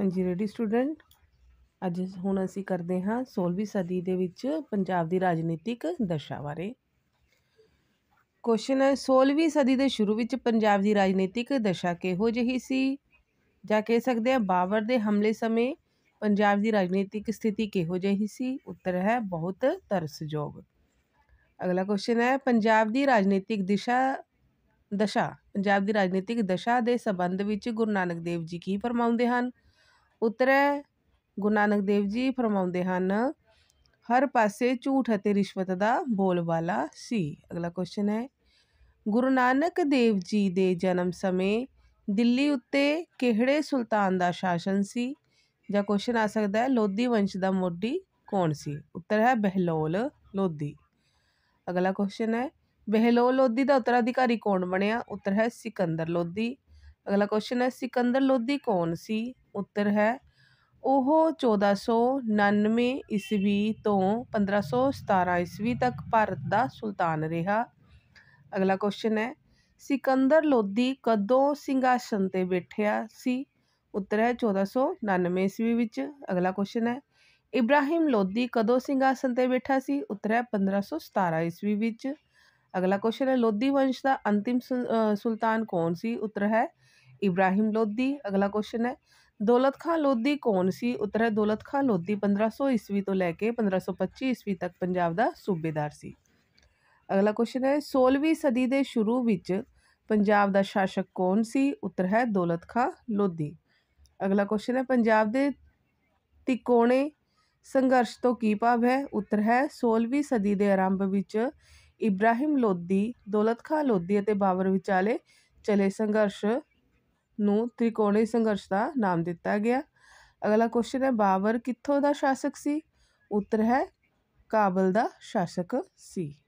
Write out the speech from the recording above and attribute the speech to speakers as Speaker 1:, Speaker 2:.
Speaker 1: ਹਾਂਜੀ ready student ਅੱਜ ਹੁਣ ਅਸੀਂ ਕਰਦੇ ਹਾਂ 16ਵੀਂ ਸਦੀ ਦੇ ਵਿੱਚ ਪੰਜਾਬ ਦੀ ਰਾਜਨੀਤਿਕ ਦਸ਼ਾ ਬਾਰੇ ਕੁਐਸਚਨ ਹੈ 16ਵੀਂ ਸਦੀ ਦੇ ਸ਼ੁਰੂ ਵਿੱਚ ਪੰਜਾਬ ਦੀ ਰਾਜਨੀਤਿਕ ਦਸ਼ਾ ਕਿਹੋ ਜਿਹੀ ਸੀ ਜਾਂ ਕਹਿ ਸਕਦੇ ਹਾਂ ਬਾਬਰ ਦੇ ਹਮਲੇ ਸਮੇਂ ਪੰਜਾਬ ਦੀ ਰਾਜਨੀਤਿਕ ਸਥਿਤੀ ਕਿਹੋ ਜਿਹੀ ਸੀ ਉੱਤਰ ਹੈ ਬਹੁਤ ਤਰਸਯੋਗ ਅਗਲਾ ਕੁਐਸਚਨ ਹੈ ਪੰਜਾਬ ਦੀ ਰਾਜਨੀਤਿਕ ਦਿਸ਼ਾ ਦਸ਼ਾ ਪੰਜਾਬ ਦੀ ਰਾਜਨੀਤਿਕ ਦਸ਼ਾ ਦੇ ਸੰਬੰਧ ਵਿੱਚ ਗੁਰੂ ਨਾਨਕ ਦੇਵ ਜੀ ਕੀ ਫਰਮਾਉਂਦੇ ਹਨ ਉਤਰ ਗੁਰੂ ਨਾਨਕ ਦੇਵ ਜੀ ਫਰਮਾਉਂਦੇ ਹਨ ਹਰ ਪਾਸੇ ਝੂਠ ਅਤੇ ਰਿਸ਼ਵਤ ਦਾ ਬੋਲਬਾਲਾ ਸੀ ਅਗਲਾ ਕੁਐਸਚਨ ਹੈ ਗੁਰੂ ਨਾਨਕ ਦੇਵ ਜੀ ਦੇ ਜਨਮ ਸਮੇਂ ਦਿੱਲੀ ਉੱਤੇ ਕਿਹੜੇ ਸੁਲਤਾਨ ਦਾ ਸ਼ਾਸਨ ਸੀ ਜਾਂ ਕੁਐਸਚਨ ਆ ਸਕਦਾ ਹੈ ਲੋਧੀ ਵੰਸ਼ ਦਾ ਮੋਢੀ ਕੌਣ ਸੀ ਉੱਤਰ ਹੈ ਬਹਿਲੋਲ ਲੋਧੀ ਅਗਲਾ ਕੁਐਸਚਨ ਹੈ ਬਹਿਲੋਲ ਲੋਧੀ ਦਾ ਉੱਤਰਾਧਿਕਾਰੀ ਕੌਣ ਬਣਿਆ ਉੱਤਰ ਹੈ ਸਿਕੰਦਰ ਲੋਧੀ ਅਗਲਾ ਕੁਐਸਚਨ ਹੈ ਸਿਕੰਦਰ ਲੋਧੀ ਕੌਣ ਸੀ ਉੱਤਰ ਹੈ ਉਹ 1499 ਈਸਵੀ ਤੋਂ 1517 ਈਸਵੀ ਤੱਕ ਭਾਰਤ ਦਾ ਸੁਲਤਾਨ ਰਿਹਾ ਅਗਲਾ ਕੁਐਸਚਨ ਹੈ ਸਿਕੰਦਰ ਲੋਦੀ ਕਦੋਂ ਸਿੰਘਾਸਨ ਤੇ ਬੈਠਿਆ ਸੀ ਉੱਤਰ ਹੈ 1499 ਈਸਵੀ ਵਿੱਚ ਅਗਲਾ ਕੁਐਸਚਨ ਹੈ ਇਬਰਾਹਿਮ ਲੋਦੀ ਕਦੋਂ ਸਿੰਘਾਸਨ ਤੇ ਬੈਠਾ ਸੀ ਉੱਤਰ ਹੈ 1517 ਈਸਵੀ ਵਿੱਚ ਅਗਲਾ ਕੁਐਸਚਨ ਹੈ ਲੋਦੀ ਵੰਸ਼ ਦਾ ਅੰਤਿਮ ਸੁਲਤਾਨ ਕੌਣ ਸੀ ਉੱਤਰ ਹੈ ਇਬਰਾਹਿਮ ਲੋਦੀ ਅਗਲਾ ਕੁਐਸਚਨ ਹੈ ਦੌਲਤ ਖਾਨ ਲੋਧੀ ਕੌਣ ਸੀ ਉੱਤਰ ਹੈ ਦੌਲਤ ਖਾਨ ਲੋਧੀ 1500 ਈਸਵੀ ਤੋਂ ਲੈ ਕੇ 1525 ਈਸਵੀ ਤੱਕ ਪੰਜਾਬ ਦਾ ਸੂਬੇਦਾਰ ਸੀ ਅਗਲਾ ਕੁਐਸਚਨ ਹੈ 16ਵੀਂ ਸਦੀ ਦੇ ਸ਼ੁਰੂ ਵਿੱਚ ਪੰਜਾਬ ਦਾ ਸ਼ਾਸਕ ਕੌਣ ਸੀ ਉੱਤਰ ਹੈ ਦੌਲਤ ਖਾਨ ਲੋਧੀ ਅਗਲਾ ਕੁਐਸਚਨ ਹੈ ਪੰਜਾਬ ਦੇ ਤਿਕੋਣੇ ਸੰਘਰਸ਼ ਤੋਂ ਕੀ ਭਾਵ ਹੈ ਉੱਤਰ ਹੈ 16ਵੀਂ ਸਦੀ ਦੇ ਆਰੰਭ ਵਿੱਚ ਇਬਰਾਹਿਮ ਲੋਧੀ ਦੌਲਤ ਖਾਨ ਲੋਧੀ ਅਤੇ ਬਾਬਰ ਵਿਚਾਲੇ ਚਲੇ ਸੰਘਰਸ਼ ਨੂੰ ਤ੍ਰਿਕੋਣੀ ਸੰਘਰਸ਼ ਦਾ ਨਾਮ ਦਿੱਤਾ ਗਿਆ ਅਗਲਾ ਕੁਐਸਚਨ ਹੈ ਬਾਬਰ ਕਿੱਥੋਂ ਦਾ ਸ਼ਾਸਕ ਸੀ ਉੱਤਰ ਹੈ ਕਾਬਲ ਦਾ ਸ਼ਾਸਕ ਸੀ